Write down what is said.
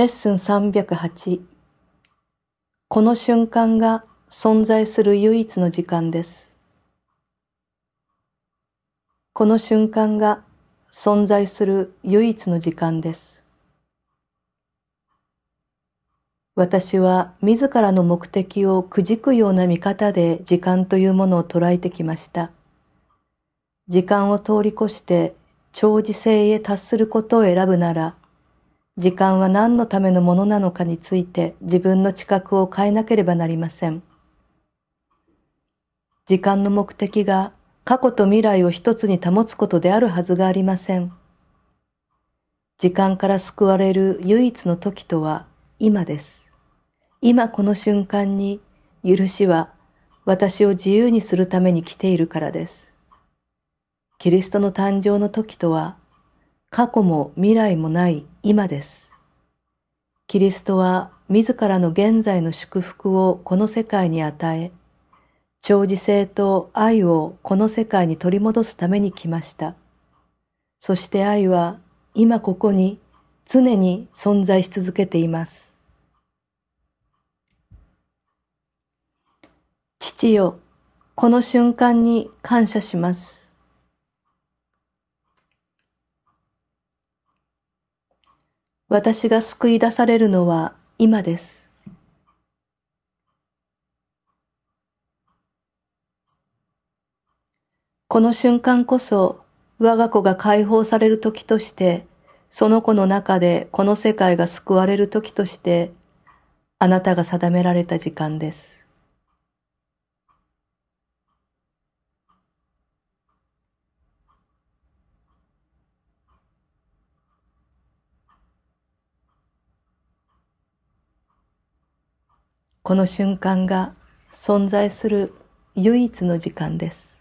レッスン308この瞬間が存在する唯一の時間ですこの瞬間が存在する唯一の時間です私は自らの目的をくじくような見方で時間というものを捉えてきました時間を通り越して長寿性へ達することを選ぶなら時間は何のためのものなのかについて自分の知覚を変えなければなりません。時間の目的が過去と未来を一つに保つことであるはずがありません。時間から救われる唯一の時とは今です。今この瞬間に許しは私を自由にするために来ているからです。キリストの誕生の時とは過去も未来もない今です。キリストは自らの現在の祝福をこの世界に与え、長寿性と愛をこの世界に取り戻すために来ました。そして愛は今ここに常に存在し続けています。父よ、この瞬間に感謝します。私が救い出されるのは今です。この瞬間こそ我が子が解放される時として、その子の中でこの世界が救われる時として、あなたが定められた時間です。この瞬間が存在する唯一の時間です。